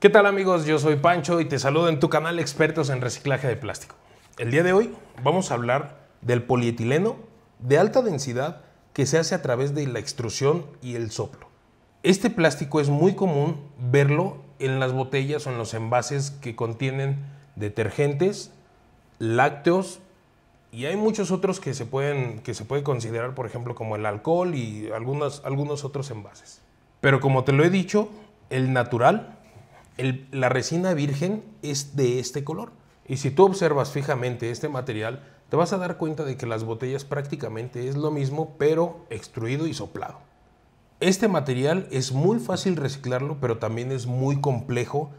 ¿Qué tal amigos? Yo soy Pancho y te saludo en tu canal Expertos en Reciclaje de Plástico. El día de hoy vamos a hablar del polietileno de alta densidad que se hace a través de la extrusión y el soplo. Este plástico es muy común verlo en las botellas o en los envases que contienen detergentes, lácteos y hay muchos otros que se pueden que se puede considerar, por ejemplo, como el alcohol y algunos, algunos otros envases. Pero como te lo he dicho, el natural la resina virgen es de este color. Y si tú observas fijamente este material, te vas a dar cuenta de que las botellas prácticamente es lo mismo, pero extruido y soplado. Este material es muy fácil reciclarlo, pero también es muy complejo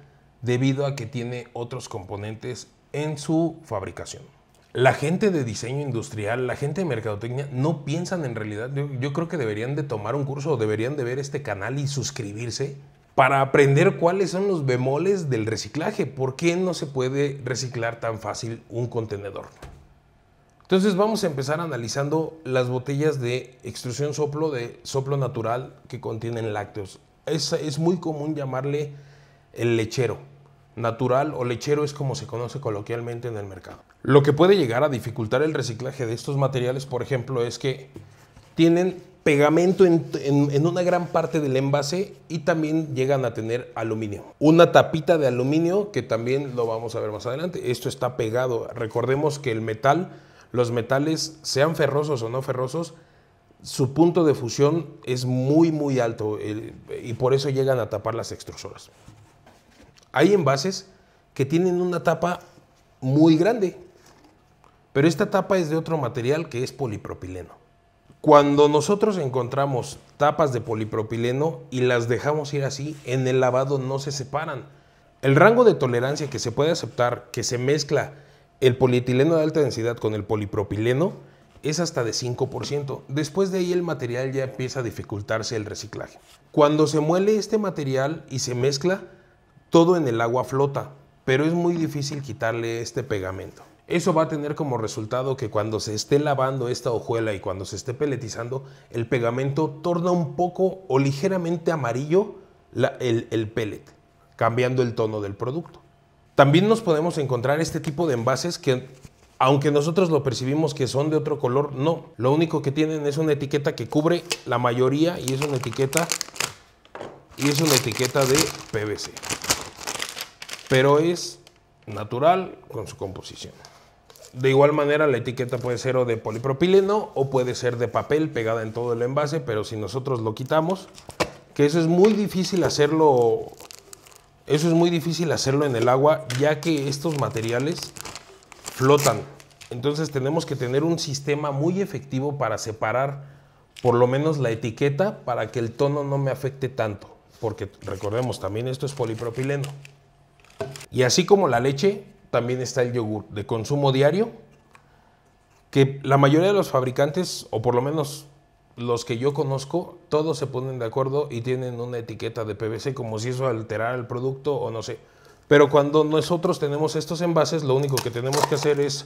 debido a que tiene otros componentes en su fabricación. La gente de diseño industrial, la gente de mercadotecnia, no piensan en realidad. Yo, creo que deberían de tomar un curso o deberían de ver este canal y suscribirse para aprender cuáles son los bemoles del reciclaje, por qué no se puede reciclar tan fácil un contenedor. Entonces vamos a empezar analizando las botellas de extrusión soplo, de soplo natural que contienen lácteos. Es, es muy común llamarle el lechero. Natural o lechero es como se conoce coloquialmente en el mercado. Lo que puede llegar a dificultar el reciclaje de estos materiales, por ejemplo, es que tienen pegamento en, una gran parte del envase y también llegan a tener aluminio. Una tapita de aluminio que también lo vamos a ver más adelante. Esto está pegado. Recordemos que el metal, los metales, sean ferrosos o no ferrosos, su punto de fusión es muy muy alto y por eso llegan a tapar las extrusoras. Hay envases que tienen una tapa muy grande, pero esta tapa es de otro material que es polipropileno. Cuando nosotros encontramos tapas de polipropileno y las dejamos ir así, en el lavado no se separan. El rango de tolerancia que se puede aceptar que se mezcla el polietileno de alta densidad con el polipropileno es hasta de 5%. Después de ahí el material ya empieza a dificultarse el reciclaje. Cuando se muele este material y se mezcla, todo en el agua flota, pero es muy difícil quitarle este pegamento. Eso va a tener como resultado que cuando se esté lavando esta hojuela y cuando se esté peletizando, el pegamento torna un poco o ligeramente amarillo el, el pellet, cambiando el tono del producto. También nos podemos encontrar este tipo de envases que, aunque nosotros lo percibimos que son de otro color, no. Lo único que tienen es una etiqueta que cubre la mayoría y es una etiqueta y es una etiqueta de PVC. Pero es natural con su composición. De igual manera, la etiqueta puede ser o de polipropileno o puede ser de papel pegada en todo el envase, pero si nosotros lo quitamos, que eso es muy difícil hacerlo, eso es muy difícil hacerlo en el agua, ya que estos materiales flotan. Entonces tenemos que tener un sistema muy efectivo para separar por lo menos la etiqueta para que el tono no me afecte tanto, porque recordemos también esto es polipropileno. Y así como la leche, también está el yogur de consumo diario, que la mayoría de los fabricantes, o por lo menos los que yo conozco, todos se ponen de acuerdo y tienen una etiqueta de PVC como si eso alterara el producto o no sé. Pero cuando nosotros tenemos estos envases, lo único que tenemos que hacer es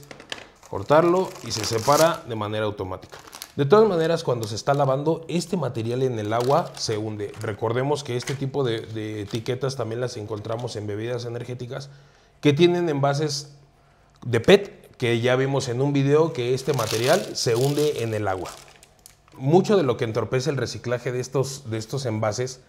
cortarlo y se separa de manera automática. De todas maneras, cuando se está lavando, este material en el agua se hunde. Recordemos que este tipo de, de etiquetas también las encontramos en bebidas energéticas que tienen envases de PET, que ya vimos en un video que este material se hunde en el agua. Mucho de lo que entorpece el reciclaje de estos, de estos envases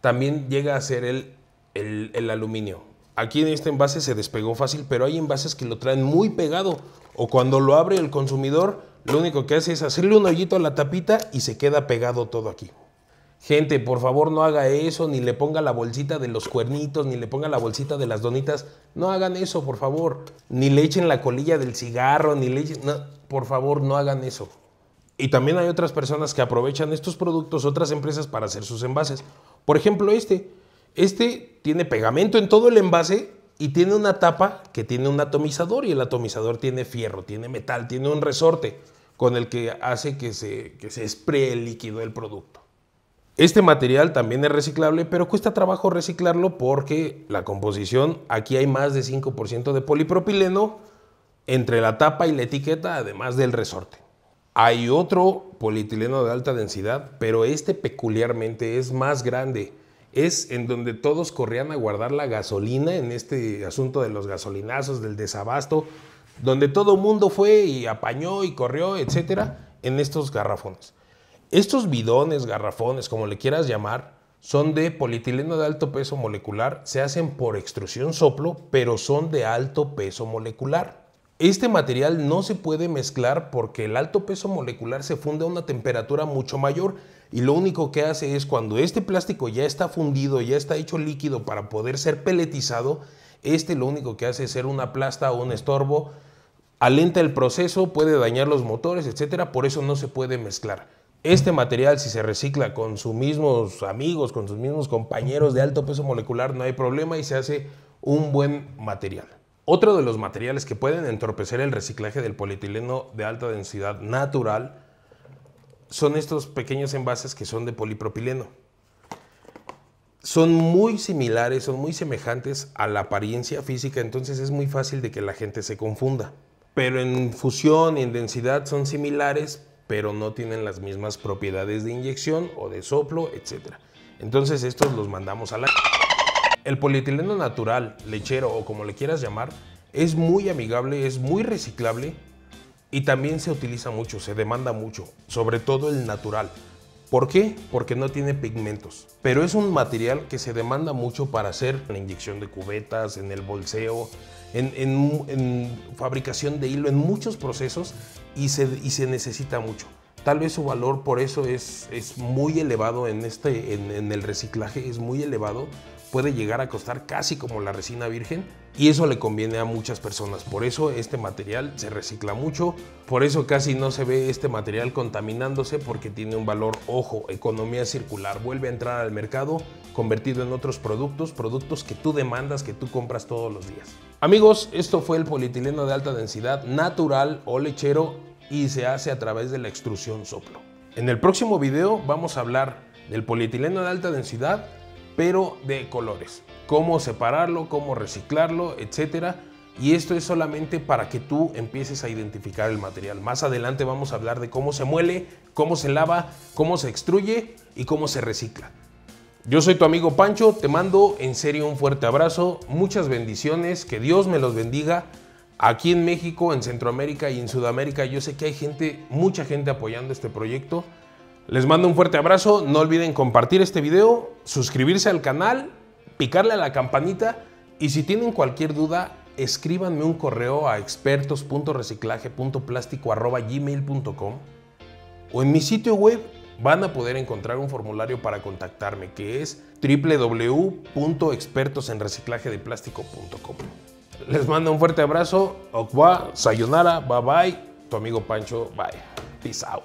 también llega a ser el, el, el aluminio. Aquí en este envase se despegó fácil, pero hay envases que lo traen muy pegado o cuando lo abre el consumidor, lo único que hace es hacerle un hoyito a la tapita y se queda pegado todo aquí. Gente, por favor no haga eso, ni le ponga la bolsita de los cuernitos, ni le ponga la bolsita de las donitas. No hagan eso, por favor. Ni le echen la colilla del cigarro, ni le echen... por favor, no hagan eso. Y también hay otras personas que aprovechan estos productos, otras empresas, para hacer sus envases. Por ejemplo, este. Este tiene pegamento en todo el envase y tiene una tapa que tiene un atomizador y el atomizador tiene fierro, tiene metal, tiene un resorte con el que hace que se, que se el líquido del producto. Este material también es reciclable, pero cuesta trabajo reciclarlo porque la composición, aquí hay más de 5% de polipropileno entre la tapa y la etiqueta, además del resorte. Hay otro polietileno de alta densidad, pero este peculiarmente es más grande. Es en donde todos corrían a guardar la gasolina en este asunto de los gasolinazos, del desabasto, donde todo mundo fue y apañó y corrió, etcétera, en estos garrafones. Estos bidones, garrafones, como le quieras llamar, son de polietileno de alto peso molecular, se hacen por extrusión soplo, pero son de alto peso molecular. Este material no se puede mezclar porque el alto peso molecular se funde a una temperatura mucho mayor y lo único que hace es cuando este plástico ya está fundido, ya está hecho líquido para poder ser peletizado, este lo único que hace es ser una plasta o un estorbo, alenta el proceso, puede dañar los motores, etcétera, por eso no se puede mezclar. Este material, si se recicla con sus mismos amigos, con sus mismos compañeros de alto peso molecular, no hay problema y se hace un buen material. Otro de los materiales que pueden entorpecer el reciclaje del polietileno de alta densidad natural son estos pequeños envases que son de polipropileno. Son muy similares, son muy semejantes a la apariencia física, entonces es muy fácil de que la gente se confunda. Pero en fusión y en densidad son similares, pero no tienen las mismas propiedades de inyección o de soplo, etc. Entonces estos los mandamos a la... El polietileno natural, lechero o como le quieras llamar, es muy amigable, es muy reciclable y también se utiliza mucho, se demanda mucho, sobre todo el natural. ¿Por qué? Porque no tiene pigmentos. Pero es un material que se demanda mucho para hacer la inyección de cubetas, en el bolseo, en, fabricación de hilo, en muchos procesos y se, necesita mucho. Tal vez su valor por eso es, muy elevado en, este, en, el reciclaje, es muy elevado puede llegar a costar casi como la resina virgen y eso le conviene a muchas personas. Por eso este material se recicla mucho, por eso casi no se ve este material contaminándose porque tiene un valor, ojo, economía circular, vuelve a entrar al mercado convertido en otros productos, productos que tú demandas, que tú compras todos los días. Amigos, esto fue el polietileno de alta densidad natural o lechero y se hace a través de la extrusión soplo. En el próximo video vamos a hablar del polietileno de alta densidad, pero de colores. Cómo separarlo, cómo reciclarlo, etcétera. Y esto es solamente para que tú empieces a identificar el material. Más adelante vamos a hablar de cómo se muele, cómo se lava, cómo se extruye y cómo se recicla. Yo soy tu amigo Pancho, te mando en serio un fuerte abrazo, muchas bendiciones, que Dios me los bendiga. Aquí en México, en Centroamérica y en Sudamérica yo sé que hay gente, mucha gente apoyando este proyecto. Les mando un fuerte abrazo, no olviden compartir este video, suscribirse al canal, picarle a la campanita y si tienen cualquier duda, escríbanme un correo a expertos.reciclaje.plástico.gmail.com o en mi sitio web van a poder encontrar un formulario para contactarme que es www.expertosenreciclajedeplástico.com. Les mando un fuerte abrazo, okwa, sayonara, bye bye, tu amigo Pancho, bye, peace out.